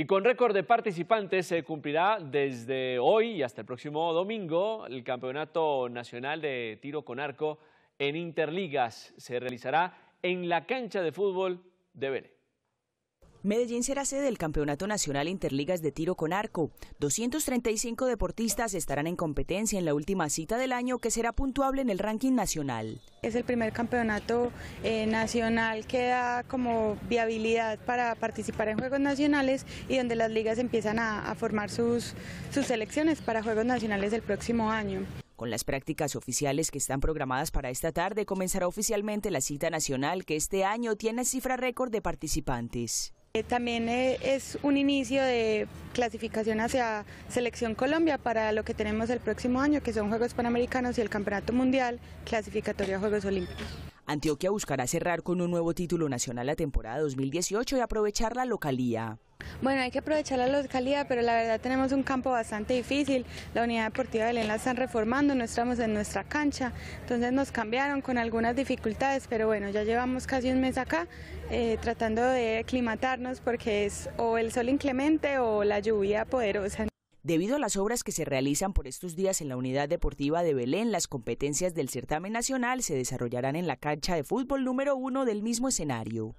Y con récord de participantes se cumplirá desde hoy y hasta el próximo domingo el Campeonato Nacional de Tiro con Arco en Interligas. Se realizará en la cancha de fútbol de Vélez. Medellín será sede del Campeonato Nacional Interligas de Tiro con Arco. 235 deportistas estarán en competencia en la última cita del año que será puntuable en el ranking nacional. Es el primer campeonato eh, nacional que da como viabilidad para participar en Juegos Nacionales y donde las ligas empiezan a, formar sus, sus selecciones para Juegos Nacionales del próximo año. Con las prácticas oficiales que están programadas para esta tarde, comenzará oficialmente la cita nacional que este año tiene cifra récord de participantes. Eh, también eh, es un inicio de clasificación hacia Selección Colombia para lo que tenemos el próximo año, que son Juegos Panamericanos y el Campeonato Mundial clasificatorio a Juegos Olímpicos. Antioquia buscará cerrar con un nuevo título nacional la temporada 2018 y aprovechar la localía. Bueno, hay que aprovechar la localidad, pero la verdad tenemos un campo bastante difícil. La unidad deportiva de Belén la están reformando, no estamos en nuestra cancha, entonces nos cambiaron con algunas dificultades, pero bueno, ya llevamos casi un mes acá eh, tratando de aclimatarnos porque es o el sol inclemente o la lluvia poderosa. Debido a las obras que se realizan por estos días en la unidad deportiva de Belén, las competencias del certamen nacional se desarrollarán en la cancha de fútbol número uno del mismo escenario.